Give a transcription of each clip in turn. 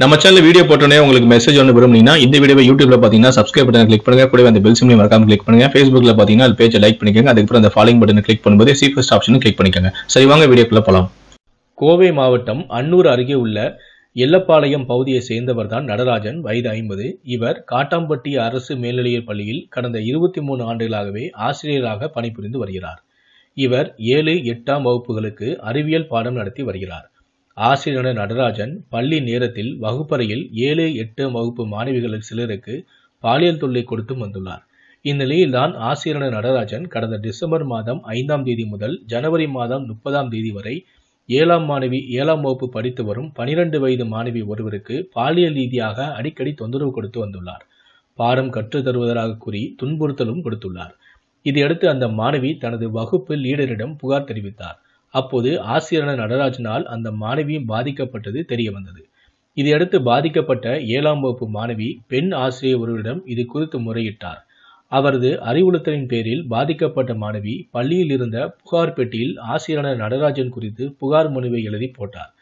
நம்ம channel video போட்டோன்னே உங்களுக்கு மெசேஜ் ஒன்று விரும்புனீங்கன்னா இந்த வீடியோ யூடியூப்ல பார்த்தீங்கன்னா சப்ஸ்கிரைப் பட்டன் கிளிக் பண்ணுங்க கூட அந்த பெல் சிம்லையும் மறக்காம கிளிக் பண்ணுங்க ஃபேஸ்புக்ல பார்த்தீங்கன்னா அது பேஜை லைக் பண்ணிக்கோங்க அதுக்கப்புறம் அந்த ஃபாலோ பட்டன் கிளிக் பண்ணும்போது சி ஃபர்ஸ்ட் ஆப்ஷன் கிளிக் பண்ணிக்கோங்க சரி வாங்க வீடியோக்குள்ள போகலாம் கோவை மாவட்டம் அன்னூர் அருகே உள்ள எல்லப்பாளையம் பகுதியை சேர்ந்தவர் தான் நடராஜன் வயது ஐம்பது இவர் காட்டாம்பட்டி அரசு மேல்நிலையர் பள்ளியில் கடந்த இருபத்தி மூணு ஆண்டுகளாகவே ஆசிரியராக பணிபுரிந்து வருகிறார் இவர் ஏழு எட்டாம் வகுப்புகளுக்கு அறிவியல் பாடம் நடத்தி வருகிறார் ஆசிரியர் நடராஜன் பள்ளி நேரத்தில் வகுப்பறையில் ஏழு எட்டு வகுப்பு மாணவிகள் சிலருக்கு பாலியல் தொல்லை கொடுத்தும் வந்துள்ளார் இந்நிலையில் ஆசிரியர் நடராஜன் கடந்த டிசம்பர் மாதம் ஐந்தாம் தேதி முதல் ஜனவரி மாதம் முப்பதாம் தேதி வரை ஏழாம் மாணவி ஏழாம் வகுப்பு படித்து வரும் பனிரெண்டு வயது மாணவி ஒருவருக்கு பாலியல் ரீதியாக அடிக்கடி தொந்தரவு கொடுத்து வந்துள்ளார் பாடம் கற்றுத் தருவதாக கூறி துன்புறுத்தலும் கொடுத்துள்ளார் இதையடுத்து அந்த மாணவி தனது வகுப்பு லீடரிடம் புகார் தெரிவித்தார் அப்போது ஆசிரியரான நடராஜனால் அந்த மாணவியும் பாதிக்கப்பட்டது தெரிய வந்தது இதையடுத்து பாதிக்கப்பட்ட ஏழாம் வகுப்பு மாணவி பெண் ஆசிரியர் ஒருவரிடம் இது குறித்து முறையிட்டார் அவரது அறிவுறுத்தலின் பேரில் பாதிக்கப்பட்ட மாணவி பள்ளியில் இருந்த புகார் பெட்டியில் ஆசிரியரான நடராஜன் குறித்து புகார் மனுவை எழுதி போட்டார்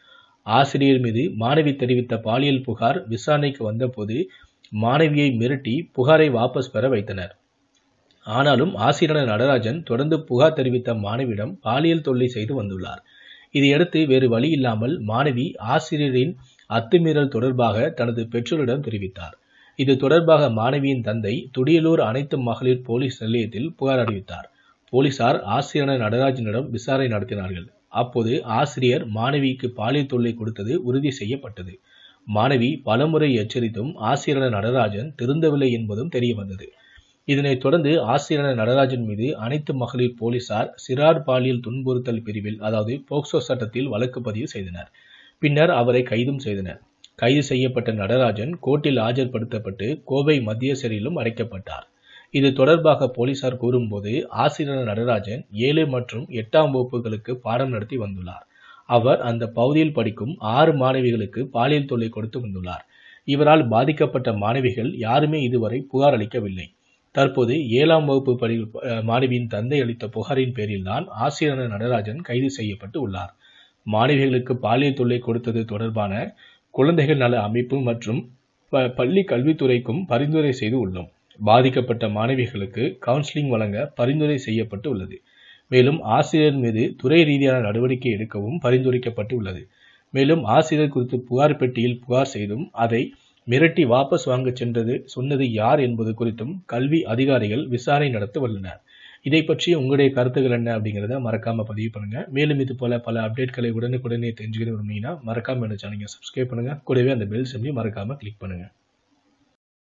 ஆசிரியர் மீது மாணவி தெரிவித்த பாலியல் புகார் விசாரணைக்கு வந்தபோது மாணவியை மிரட்டி புகாரை வாபஸ் பெற வைத்தனர் ஆனாலும் ஆசிரியர் நடராஜன் தொடர்ந்து புகார் தெரிவித்த மாணவியிடம் பாலியல் தொல்லை செய்து வந்துள்ளார் இதையடுத்து வேறு வழி இல்லாமல் மாணவி ஆசிரியரின் அத்துமீறல் தொடர்பாக தனது பெற்றோரிடம் தெரிவித்தார் இது தொடர்பாக மாணவியின் தந்தை துடியலூர் அனைத்து மகளிர் போலீஸ் நிலையத்தில் புகார் அறிவித்தார் போலீசார் ஆசிரியர் நடராஜனிடம் விசாரணை நடத்தினார்கள் அப்போது ஆசிரியர் மாணவிக்கு பாலியல் தொல்லை கொடுத்தது உறுதி செய்யப்பட்டது மாணவி பலமுறை எச்சரித்தும் ஆசிரியர் நடராஜன் திருந்தவில்லை என்பதும் தெரியவந்தது இதனைத் தொடர்ந்து ஆசிரியரான நடராஜன் மீது அனைத்து மகளிர் போலீசார் சிறார் பாலியல் துன்புறுத்தல் பிரிவில் அதாவது போக்சோ சட்டத்தில் வழக்கு பதிவு செய்தனர் பின்னர் அவரை கைதும் செய்தனர் கைது செய்யப்பட்ட நடராஜன் கோர்ட்டில் ஆஜர்படுத்தப்பட்டு கோவை மத்திய சிறையிலும் அடைக்கப்பட்டார் இது தொடர்பாக போலீசார் கூறும்போது ஆசிரியர் நடராஜன் ஏழு மற்றும் எட்டாம் வகுப்புகளுக்கு பாடம் நடத்தி வந்துள்ளார் அவர் அந்த பகுதியில் படிக்கும் ஆறு மாணவிகளுக்கு பாலியல் தொல்லை கொடுத்து வந்துள்ளார் இவரால் பாதிக்கப்பட்ட மாணவிகள் யாருமே இதுவரை புகார் அளிக்கவில்லை தற்போது ஏழாம் வகுப்பு படி மாணவியின் தந்தை அளித்த புகாரின் பேரில்தான் ஆசிரியர் நடராஜன் கைது செய்யப்பட்டு உள்ளார் மாணவிகளுக்கு பாலியல் தொல்லை கொடுத்தது தொடர்பான குழந்தைகள் நல அமைப்பு மற்றும் பள்ளி கல்வித்துறைக்கும் பரிந்துரை செய்து உள்ளோம் பாதிக்கப்பட்ட மாணவிகளுக்கு கவுன்சிலிங் வழங்க பரிந்துரை செய்யப்பட்டு உள்ளது மேலும் ஆசிரியர் மீது துறை ரீதியான நடவடிக்கை எடுக்கவும் பரிந்துரைக்கப்பட்டு உள்ளது மேலும் ஆசிரியர் குறித்து புகார் பெட்டியில் புகார் செய்தும் அதை மிரட்டி வாபஸ் வாங்க சென்றது சொன்னது யார் என்பது குறித்தும் கல்வி அதிகாரிகள் விசாரணை நடத்த வல்லனர் இதை பற்றி உங்களுடைய கருத்துக்கள் என்ன அப்படிங்கிறத மறக்காம பதிவு பண்ணுங்க மேலும் இது போல பல அப்டேட்களை உடனுக்குடனே தெரிஞ்சுக்கணும் விரும்பிங்கன்னா மறக்காம என்ன சேனலை சப்ஸ்கிரைப் பண்ணுங்க கூடவே அந்த பெல் செஞ்சு மறக்காம கிளிக் பண்ணுங்க